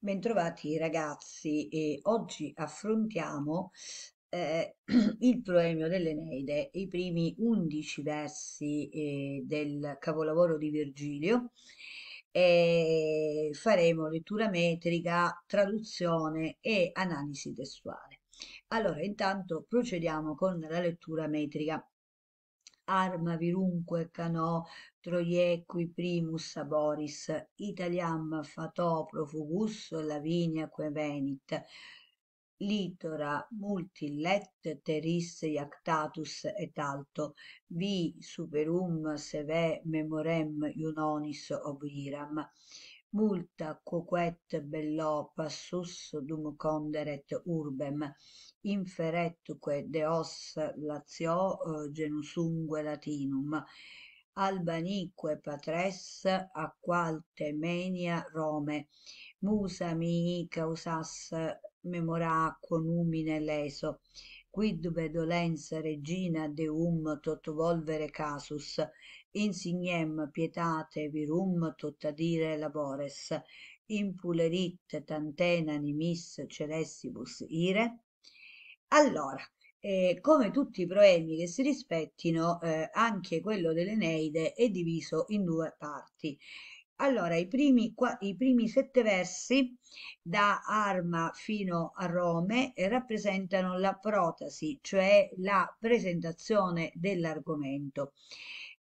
Bentrovati ragazzi e oggi affrontiamo eh, il Proemio dell'Eneide, i primi undici versi eh, del capolavoro di Virgilio e faremo lettura metrica, traduzione e analisi testuale. Allora intanto procediamo con la lettura metrica arma virunque cano troiequi primus saboris italiam fato profugus laviniaque venit litora multillet terris iactatus et alto vi superum seve memorem iunonis obliram multa quoquet bello passus dum conderet urbem inferetque deos latio eh, genusungue latinum albanique patres acqualte menia rome musa mihi causas memoraquo numine leso quid dolens regina deum tot volvere casus insignem pietate virum totadire labores impulerit tantena nimis celestibus ire allora eh, come tutti i proemi che si rispettino, eh, anche quello dell'Eneide è diviso in due parti. Allora, i primi, qua, i primi sette versi, da Arma fino a Rome, eh, rappresentano la protasi, cioè la presentazione dell'argomento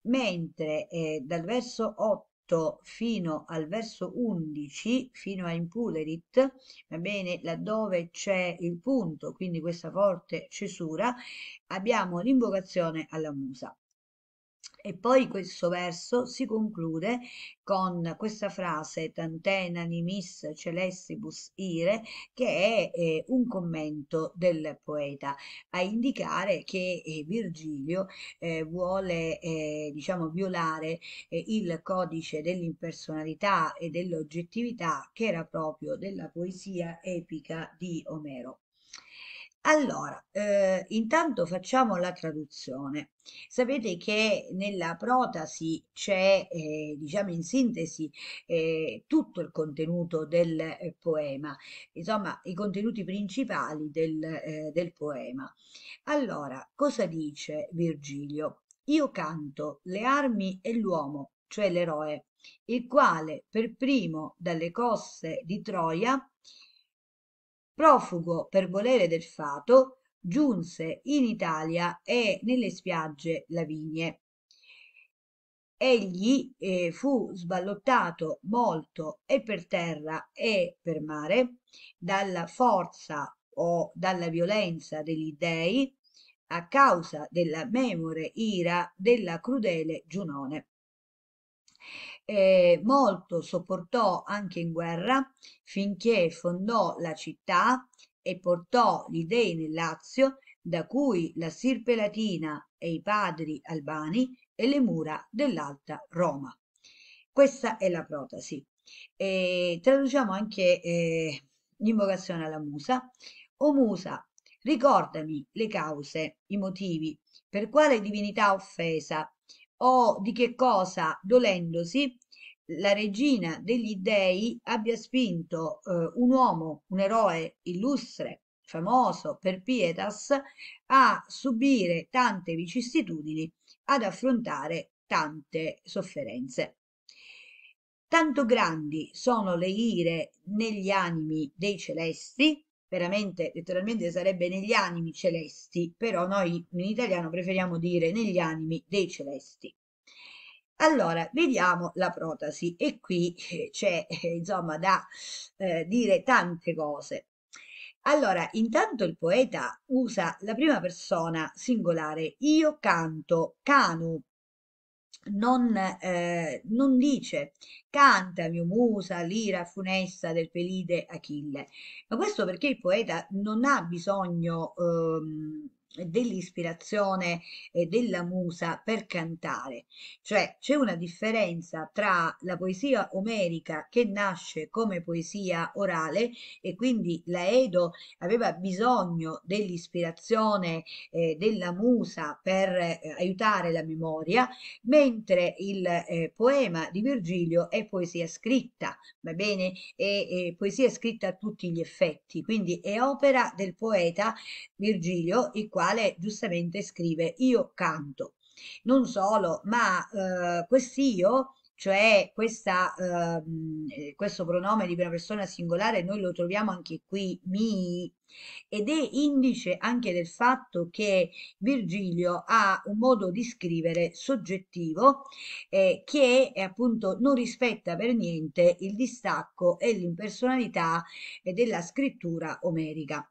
mentre eh, dal verso 8 fino al verso 11, fino a impulerit, va bene, laddove c'è il punto, quindi questa forte cesura, abbiamo l'invocazione alla musa. E poi questo verso si conclude con questa frase tantena nimis celestibus ire che è eh, un commento del poeta a indicare che eh, Virgilio eh, vuole eh, diciamo violare eh, il codice dell'impersonalità e dell'oggettività che era proprio della poesia epica di Omero. Allora, eh, intanto facciamo la traduzione. Sapete che nella protasi c'è, eh, diciamo in sintesi, eh, tutto il contenuto del eh, poema, insomma i contenuti principali del, eh, del poema. Allora, cosa dice Virgilio? Io canto le armi e l'uomo, cioè l'eroe, il quale per primo dalle coste di Troia Profugo per volere del fato, giunse in Italia e nelle spiagge Lavigne. Egli eh, fu sballottato molto e per terra e per mare dalla forza o dalla violenza degli dei a causa della memore ira della crudele Giunone eh, molto sopportò anche in guerra finché fondò la città e portò gli dei nel Lazio da cui la sirpe latina e i padri albani e le mura dell'alta Roma. Questa è la protasi. E traduciamo anche eh, l'invocazione alla musa. O musa, ricordami le cause, i motivi, per quale divinità offesa o di che cosa, dolendosi, la regina degli dèi abbia spinto eh, un uomo, un eroe illustre, famoso per pietas, a subire tante vicissitudini, ad affrontare tante sofferenze. Tanto grandi sono le ire negli animi dei celesti veramente letteralmente sarebbe negli animi celesti, però noi in italiano preferiamo dire negli animi dei celesti. Allora, vediamo la protasi e qui eh, c'è eh, insomma da eh, dire tante cose. Allora, intanto il poeta usa la prima persona singolare, io canto, canu, non, eh, non dice canta mio musa, l'ira funesta del pelide Achille. Ma questo perché il poeta non ha bisogno ehm, dell'ispirazione e della musa per cantare, cioè c'è una differenza tra la poesia omerica che nasce come poesia orale e quindi la Edo aveva bisogno dell'ispirazione eh, della musa per eh, aiutare la memoria, mentre il eh, poema di Virgilio è poesia scritta, va bene? È, è poesia scritta a tutti gli effetti, quindi è opera del poeta Virgilio, il quale quale giustamente scrive io canto. Non solo, ma eh, quest'io cioè questa, eh, questo pronome di una persona singolare noi lo troviamo anche qui, mi, ed è indice anche del fatto che Virgilio ha un modo di scrivere soggettivo eh, che appunto non rispetta per niente il distacco e l'impersonalità eh, della scrittura omerica.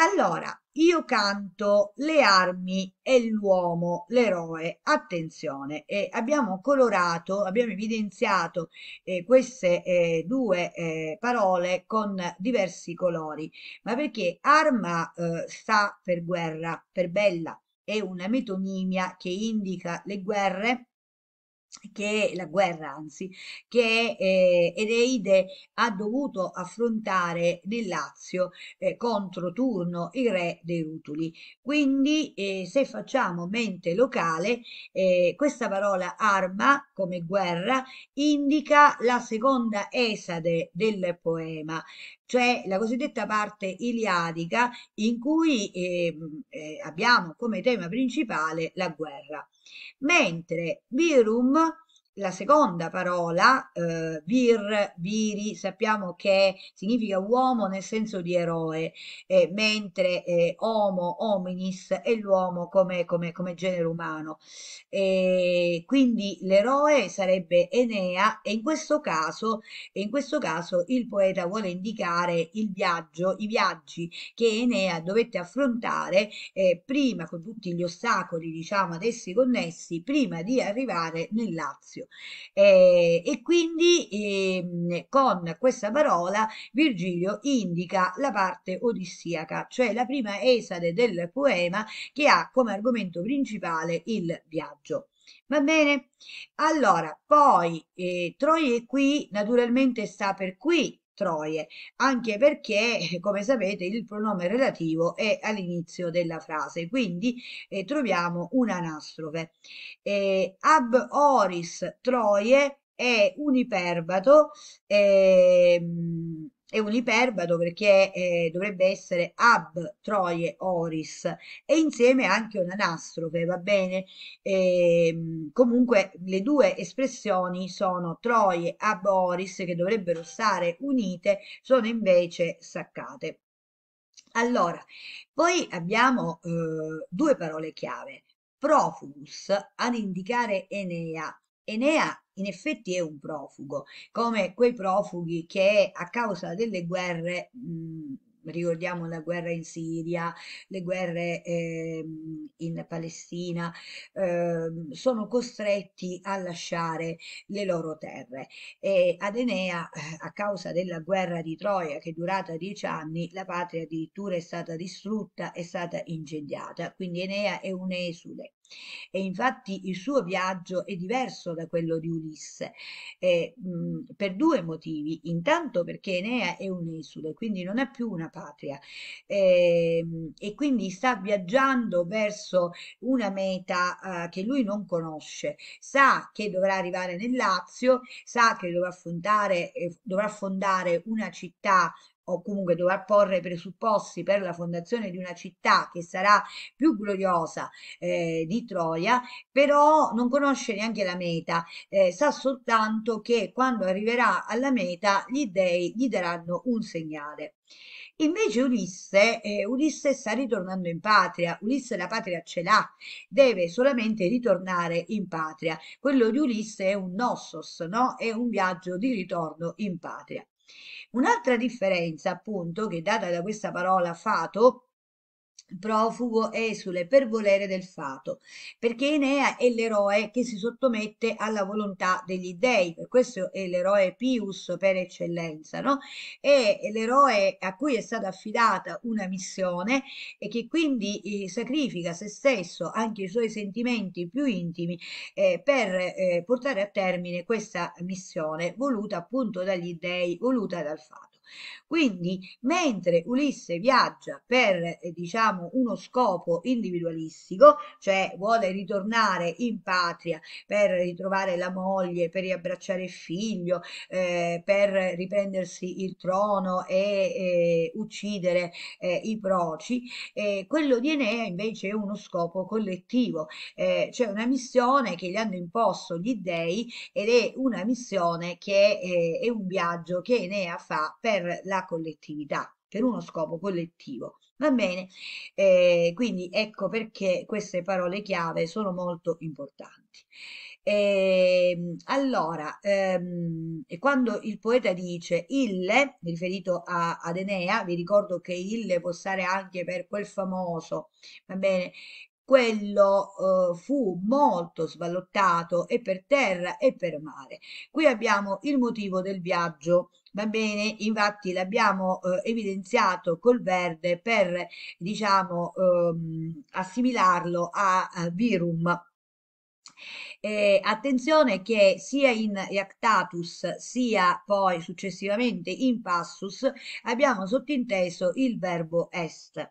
Allora, io canto le armi e l'uomo, l'eroe. Attenzione, eh, abbiamo colorato, abbiamo evidenziato eh, queste eh, due eh, parole con diversi colori, ma perché arma eh, sta per guerra, per bella, è una metonimia che indica le guerre che la guerra anzi che eh, Eneide ha dovuto affrontare nel Lazio eh, contro Turno il re dei Rutuli quindi eh, se facciamo mente locale eh, questa parola arma come guerra indica la seconda esade del poema cioè la cosiddetta parte iliadica in cui eh, eh, abbiamo come tema principale la guerra, mentre Virum la seconda parola, eh, vir, viri, sappiamo che significa uomo nel senso di eroe, eh, mentre eh, homo, hominis è l'uomo come, come, come, genere umano. E quindi l'eroe sarebbe Enea e in questo, caso, in questo caso il poeta vuole indicare il viaggio, i viaggi che Enea dovette affrontare eh, prima con tutti gli ostacoli diciamo ad essi connessi, prima di arrivare nel Lazio. Eh, e quindi eh, con questa parola Virgilio indica la parte odissiaca, cioè la prima esade del poema che ha come argomento principale il viaggio. Va bene? Allora, poi eh, Troie qui naturalmente sta per qui, troie, anche perché, eh, come sapete, il pronome relativo è all'inizio della frase, quindi eh, troviamo un'anastrofe. Eh, ab oris troie è un iperbato. Eh, è un iperbato perché eh, dovrebbe essere ab troie oris e insieme anche un'anastrofe, va bene? E, ehm, comunque le due espressioni sono troie ab oris che dovrebbero stare unite, sono invece staccate. Allora, poi abbiamo eh, due parole chiave. Profugus ad indicare Enea, Enea in effetti è un profugo, come quei profughi che a causa delle guerre, mh, mhmm, ricordiamo la guerra in Siria, le guerre eh, in Palestina, eh, sono costretti a lasciare le loro terre. E ad Enea, eh, a causa della guerra di Troia che è durata dieci anni, la patria addirittura è stata distrutta, è stata incendiata, quindi Enea è un esule e infatti il suo viaggio è diverso da quello di Ulisse, eh, mh, per due motivi. Intanto perché Enea è un esudo, quindi non ha più una patria, eh, e quindi sta viaggiando verso una meta eh, che lui non conosce. Sa che dovrà arrivare nel Lazio, sa che dovrà affrontare, eh, dovrà fondare una città o comunque dovrà porre i presupposti per la fondazione di una città che sarà più gloriosa eh, di Troia, però non conosce neanche la meta, eh, sa soltanto che quando arriverà alla meta gli dei gli daranno un segnale. Invece Ulisse, eh, Ulisse sta ritornando in patria, Ulisse la patria ce l'ha, deve solamente ritornare in patria. Quello di Ulisse è un nossos, no? È un viaggio di ritorno in patria un'altra differenza appunto che è data da questa parola fato profugo esule per volere del fato, perché Enea è l'eroe che si sottomette alla volontà degli dei, questo è l'eroe Pius per eccellenza, no? è l'eroe a cui è stata affidata una missione e che quindi eh, sacrifica se stesso, anche i suoi sentimenti più intimi, eh, per eh, portare a termine questa missione voluta appunto dagli dei, voluta dal fato. Quindi, mentre Ulisse viaggia per, eh, diciamo, uno scopo individualistico, cioè vuole ritornare in patria per ritrovare la moglie, per riabbracciare il figlio, eh, per riprendersi il trono e eh, uccidere eh, i proci, quello di Enea invece è uno scopo collettivo, cioè una missione che gli hanno imposto gli dei ed è una missione che è un viaggio che Enea fa per per la collettività, per uno scopo collettivo. Va bene? Eh, quindi ecco perché queste parole chiave sono molto importanti. Eh, allora, ehm, quando il poeta dice ille, riferito a, ad Enea, vi ricordo che ille può stare anche per quel famoso, va bene, quello eh, fu molto sballottato e per terra e per mare. Qui abbiamo il motivo del viaggio, va bene? Infatti l'abbiamo eh, evidenziato col verde per, diciamo, ehm, assimilarlo a, a virum. Eh, attenzione che sia in iactatus sia poi successivamente in passus abbiamo sottinteso il verbo est.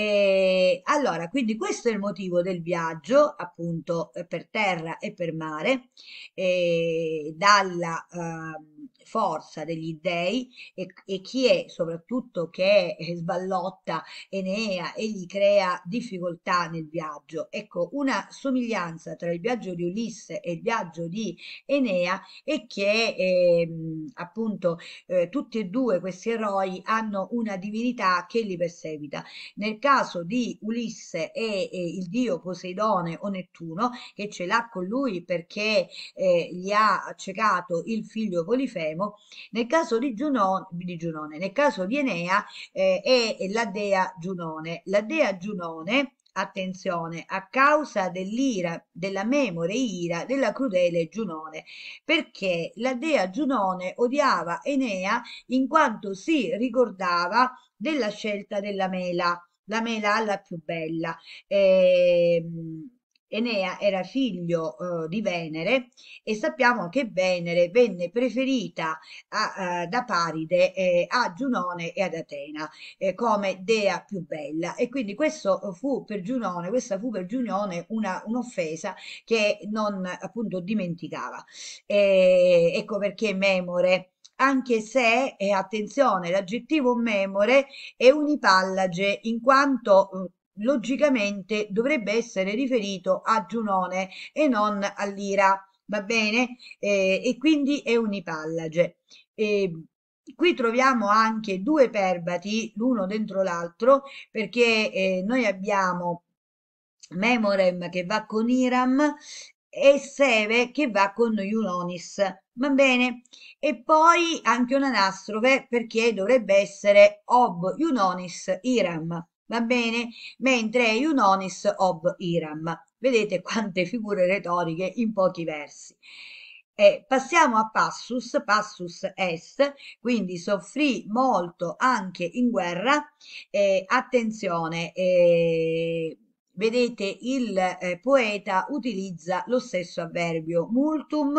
Eh, allora, quindi questo è il motivo del viaggio, appunto, per terra e per mare, e eh, dalla... Eh, forza degli dèi e, e chi è soprattutto che eh, sballotta Enea e gli crea difficoltà nel viaggio. Ecco, una somiglianza tra il viaggio di Ulisse e il viaggio di Enea è che eh, appunto eh, tutti e due questi eroi hanno una divinità che li perseguita. Nel caso di Ulisse è, è il dio Poseidone o Nettuno che ce l'ha con lui perché eh, gli ha accecato il figlio Polifemo Sanremo, nel caso di, Giunone, di Giunone nel caso di Enea eh, è la dea Giunone. La dea Giunone attenzione, a causa dell'ira, della memore ira della crudele Giunone, perché la dea Giunone odiava Enea in quanto si ricordava della scelta della mela, la mela alla più bella. Ehm, Enea era figlio eh, di Venere e sappiamo che Venere venne preferita a, a, da Paride eh, a Giunone e ad Atena eh, come dea più bella e quindi questo fu per Giunone, questa fu per Giunone un'offesa che non appunto dimenticava. Eh, ecco perché Memore anche se, e eh, attenzione, l'aggettivo memore è unipallage in quanto eh, logicamente dovrebbe essere riferito a Giunone e non all'Ira, va bene? Eh, e quindi è un'ipallage. Eh, qui troviamo anche due perbati, l'uno dentro l'altro, perché eh, noi abbiamo Memorem che va con Iram e Seve che va con Iunonis, va bene? E poi anche un'anastrofe perché dovrebbe essere Ob Iunonis Iram, va bene? Mentre è Iunonis ob iram. Vedete quante figure retoriche in pochi versi. Eh, passiamo a passus, passus est, quindi soffrì molto anche in guerra. Eh, attenzione, eh, vedete il eh, poeta utilizza lo stesso avverbio multum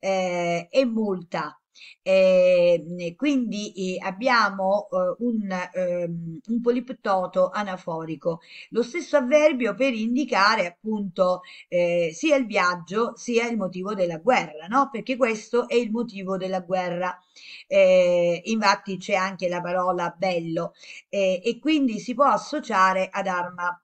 eh, e multa. Eh, quindi eh, abbiamo eh, un, ehm, un, poliptoto anaforico, lo stesso avverbio per indicare appunto eh, sia il viaggio sia il motivo della guerra, no? perché questo è il motivo della guerra. Eh, infatti c'è anche la parola bello eh, e quindi si può associare ad arma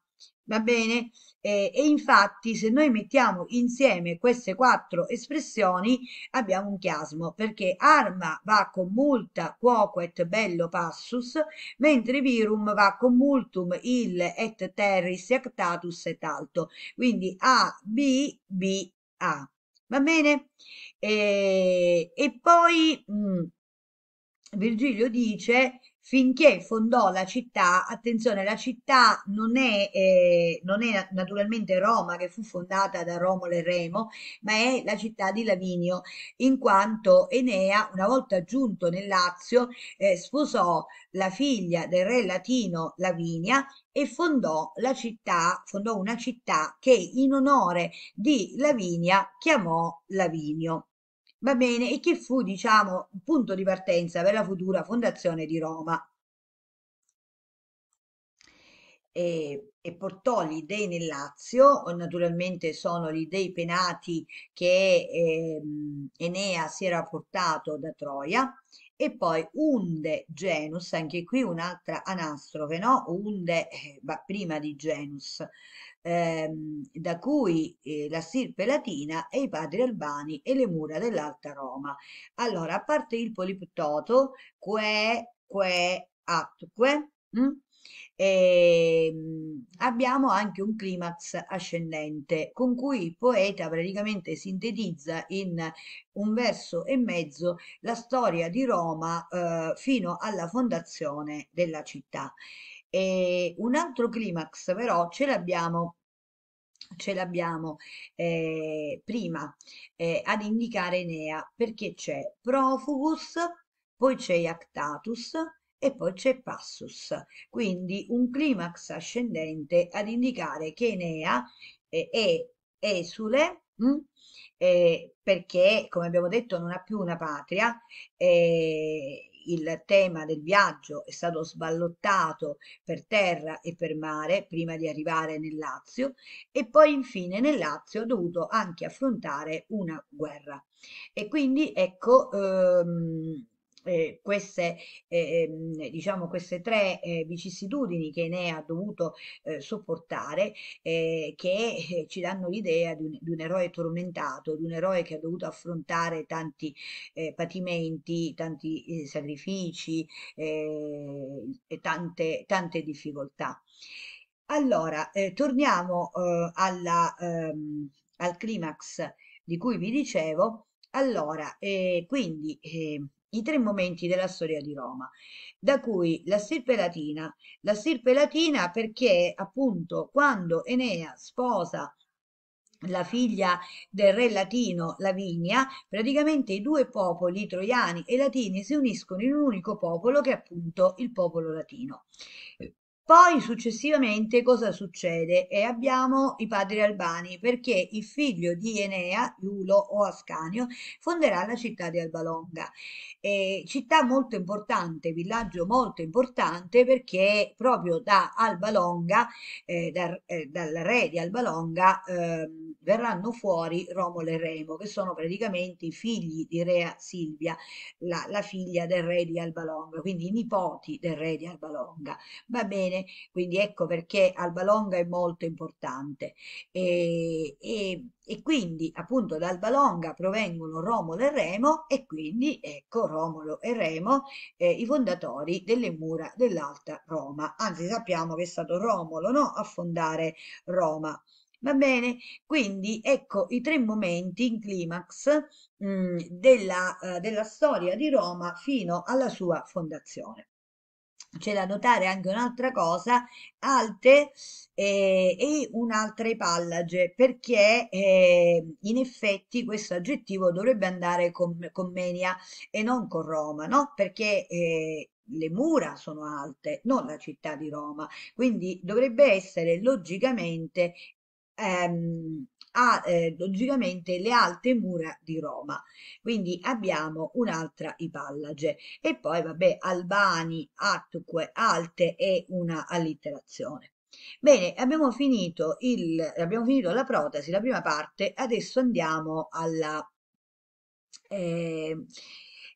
va bene? Eh, e infatti se noi mettiamo insieme queste quattro espressioni abbiamo un chiasmo perché arma va con multa quoque et bello passus mentre virum va con multum il et terris actatus et alto quindi A, B, B, A va bene? Eh, e poi mh, mm, Virgilio dice finché fondò la città, attenzione, la città non è, eh, non è naturalmente Roma che fu fondata da Romolo e Remo, ma è la città di Lavinio, in quanto Enea, una volta giunto nel Lazio, eh, sposò la figlia del re latino Lavinia e fondò la città, fondò una città che in onore di Lavinia chiamò Lavinio va bene, e che fu, diciamo, un punto di partenza per la futura fondazione di Roma. E, e, portò gli dei nel Lazio, naturalmente sono gli dei penati che eh, Enea si era portato da Troia, e poi Unde Genus, anche qui un'altra anastrofe, no? Unde, eh, prima di Genus, ehm, da cui eh, la stirpe latina e i padri albani e le mura dell'Alta Roma. Allora, a parte il poliptoto, que, que, atque, mm, E ehm, abbiamo anche un climax ascendente con cui il poeta praticamente sintetizza in un verso e mezzo la storia di Roma eh, fino alla fondazione della città. E ehm, un altro climax però ce l'abbiamo ce l'abbiamo eh, prima eh, ad indicare Enea perché c'è Profugus, poi c'è Iactatus e poi c'è Passus, quindi un climax ascendente ad indicare che Enea eh, è esule mh, hm, eh, perché come abbiamo detto non ha più una patria ehm, il tema del viaggio è stato sballottato per terra e per mare prima di arrivare nel Lazio e poi infine nel Lazio ha dovuto anche affrontare una guerra. E quindi ecco ehm, eh, queste, eh, ehm, diciamo, queste tre eh, vicissitudini che Enea ha dovuto eh, sopportare, eh, che eh, ci danno l'idea di, di un, eroe tormentato, di un eroe che ha dovuto affrontare tanti patimenti, tanti sacrifici e tante, tante difficoltà. Allora, torniamo alla, ehm, al climax di cui vi dicevo. Allora, eh, quindi eh, i tre momenti della storia di Roma, da cui la stirpe latina, la stirpe latina perché appunto quando Enea sposa la figlia del re latino Lavinia, praticamente i due popoli troiani e latini si uniscono in un unico popolo che è appunto il popolo latino. Poi successivamente cosa succede? E abbiamo i padri albani perché il figlio di Enea, Iulo o Ascanio, fonderà la città di Albalonga. Eh, città molto importante, villaggio molto importante perché proprio da Albalonga, eh, da, eh, dal re di Albalonga, ehm, verranno fuori Romolo e Remo che sono praticamente i figli di Rea Silvia, la, la figlia del re di Albalonga, quindi i nipoti del re di Albalonga. Va bene? bene, quindi ecco perché Albalonga è molto importante. E, e, e quindi appunto da Albalonga provengono Romolo e Remo e quindi ecco Romolo e Remo eh, i fondatori delle mura dell'Alta Roma. Anzi sappiamo che è stato Romolo no? a fondare Roma. Va bene? Quindi ecco i tre momenti in climax mh, mm, della, uh, della storia di Roma fino alla sua fondazione c'è da notare anche un'altra cosa, alte eh, e un'altra ipallage perché eh, in effetti questo aggettivo dovrebbe andare con, con Menia e non con Roma, no? Perché eh, le mura sono alte, non la città di Roma, quindi dovrebbe essere logicamente ehm, a eh, logicamente le alte mura di Roma. Quindi abbiamo un'altra Ipallage e poi vabbè Albani, Atque, Alte e una allitterazione. Bene, abbiamo finito, il, abbiamo finito la protesi, la prima parte, adesso andiamo alla... Ehm,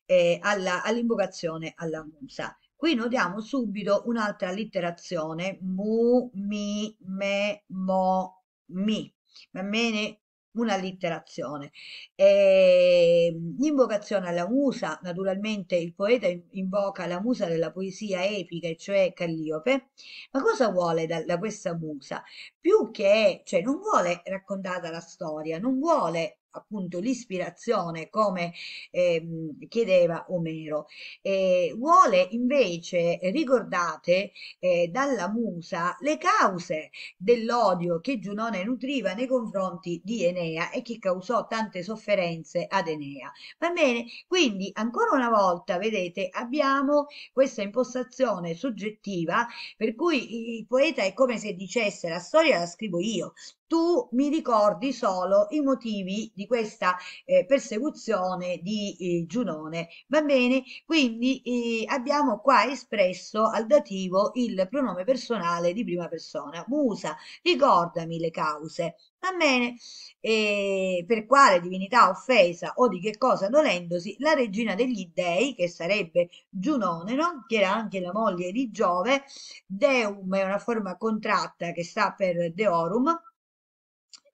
eh, eh, all'invocazione alla, all alla musa. Qui notiamo subito un'altra allitterazione, mu, mi, me, mo, mi va bene? Una allitterazione. E, ehm, l'invocazione alla musa, naturalmente il poeta invoca la musa della poesia epica, cioè Calliope, ma cosa vuole da, da questa musa? Più che, cioè non vuole raccontata la storia, non vuole appunto l'ispirazione come eh, chiedeva Omero eh, vuole invece ricordate eh, dalla musa le cause dell'odio che Giunone nutriva nei confronti di Enea e che causò tante sofferenze ad Enea va bene quindi ancora una volta vedete abbiamo questa impostazione soggettiva per cui il poeta è come se dicesse la storia la scrivo io tu mi ricordi solo i motivi di questa eh, persecuzione di eh, Giunone. Va bene? Quindi eh, abbiamo qua espresso al dativo il pronome personale di prima persona. Musa, ricordami le cause. Va bene? E per quale divinità offesa o di che cosa dolendosi la regina degli dèi, che sarebbe Giunone, no? che era anche la moglie di Giove, Deum è una forma contratta che sta per Deorum,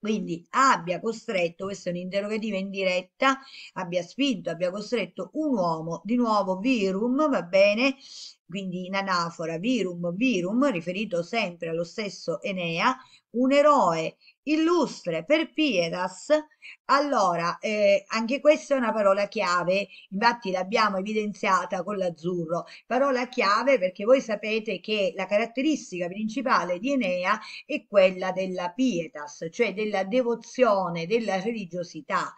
quindi abbia costretto, questa è un'interrogativa indiretta, abbia spinto, abbia costretto un uomo, di nuovo virum, va bene, quindi in anafora virum virum, riferito sempre allo stesso Enea, un eroe illustre per piedas allora eh, anche questa è una parola chiave infatti l'abbiamo evidenziata con l'azzurro parola chiave perché voi sapete che la caratteristica principale di Enea è quella della pietas cioè della devozione della religiosità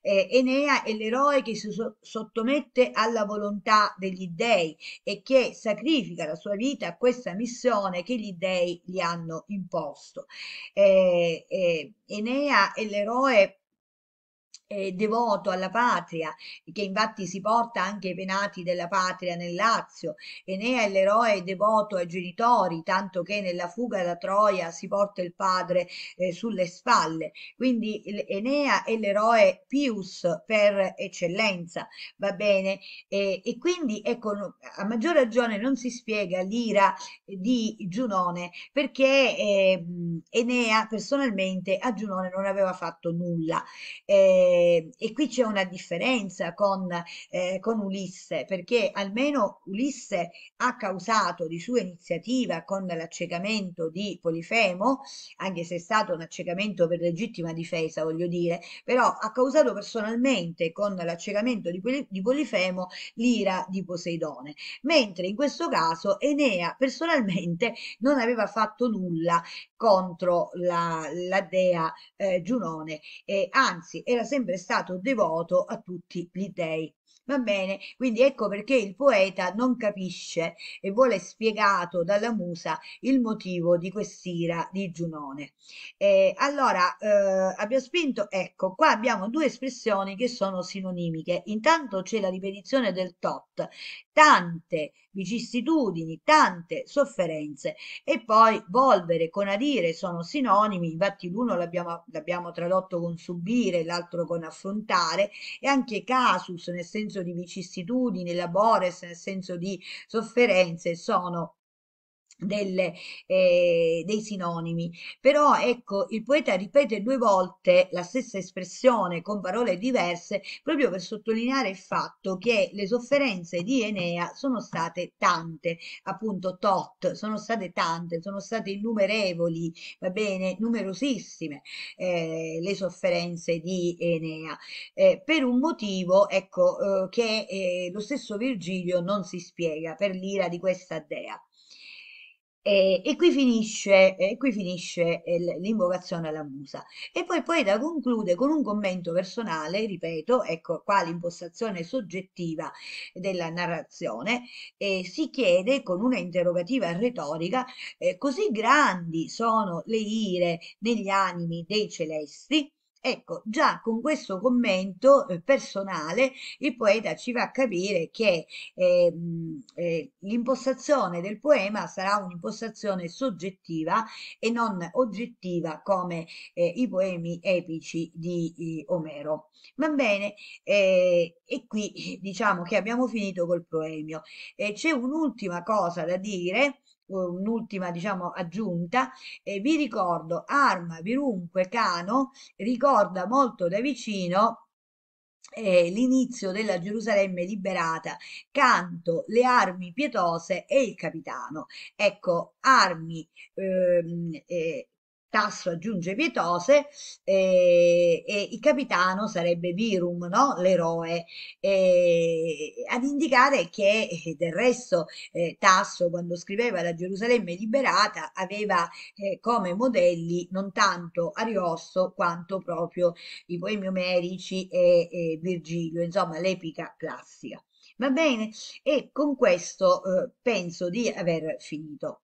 eh, Enea è l'eroe che si so sottomette alla volontà degli dèi e che sacrifica la sua vita a questa missione che gli dèi gli hanno imposto eh, eh, Enea è l'eroe eh, devoto alla patria, che infatti si porta anche i penati della patria nel Lazio. Enea è l'eroe devoto ai genitori, tanto che nella fuga da Troia si porta il padre eh, sulle spalle. Quindi Enea è l'eroe Pius per eccellenza, va bene? E, e quindi ecco, a maggior ragione non si spiega l'ira di Giunone, perché eh, Enea personalmente a Giunone non aveva fatto nulla. Eh, Ehm, e qui c'è una differenza con, eh, con Ulisse, perché almeno Ulisse ha causato di sua iniziativa con l'accecamento di Polifemo, anche se è stato un accecamento per legittima difesa, voglio dire, però ha causato personalmente con l'accecamento di, di Polifemo l'ira di Poseidone, mentre in questo caso Enea personalmente non aveva fatto nulla contro la, la dea eh, Giunone, eh, anzi era sempre sempre stato devoto a tutti gli dei. Va bene, quindi ecco perché il poeta non capisce e vuole spiegato dalla musa il motivo di quest'ira di Giunone. Eh, allora, eh, abbiamo spinto, ecco, qua abbiamo due espressioni che sono sinonimiche. Intanto c'è la ripetizione del tot, tante vicissitudini, tante sofferenze e poi volvere con adire sono sinonimi, infatti l'uno l'abbiamo, l'abbiamo tradotto con subire, l'altro con affrontare e anche casus nel senso senso di vicissitudini labores nel senso di sofferenze sono delle, eh, dei sinonimi. Però ecco, il poeta ripete due volte la stessa espressione con parole diverse proprio per sottolineare il fatto che le sofferenze di Enea sono state tante, appunto tot, sono state tante, sono state innumerevoli, va bene, numerosissime eh, le sofferenze di Enea, eh, per un motivo ecco, eh, che eh, lo stesso Virgilio non si spiega, per l'ira di questa dea. E, eh, e, qui finisce, e eh, qui finisce eh, l'invocazione alla musa. E poi il Poeta conclude con un commento personale, ripeto, ecco qua l'impostazione soggettiva della narrazione, e si chiede con una interrogativa retorica eh, così grandi sono le ire negli animi dei celesti Ecco, già con questo commento eh, personale il poeta ci va a capire che eh, eh, l'impostazione del poema sarà un'impostazione soggettiva e non oggettiva come eh, i poemi epici di eh, Omero. Va bene, e qui diciamo che abbiamo finito col proemio. c'è un'ultima cosa da dire un'ultima diciamo aggiunta e vi ricordo arma virunque cano ricorda molto da vicino eh, l'inizio della Gerusalemme liberata, canto, le armi pietose e il capitano. Ecco, armi, ehm, eh, Tasso aggiunge Pietose eh, e il capitano sarebbe Virum, no? l'eroe, eh, ad indicare che eh, del resto eh, Tasso quando scriveva La Gerusalemme liberata aveva eh, come modelli non tanto Ariosto quanto proprio i poemi omerici e, e Virgilio, insomma l'epica classica. Va bene? E con questo eh, penso di aver finito.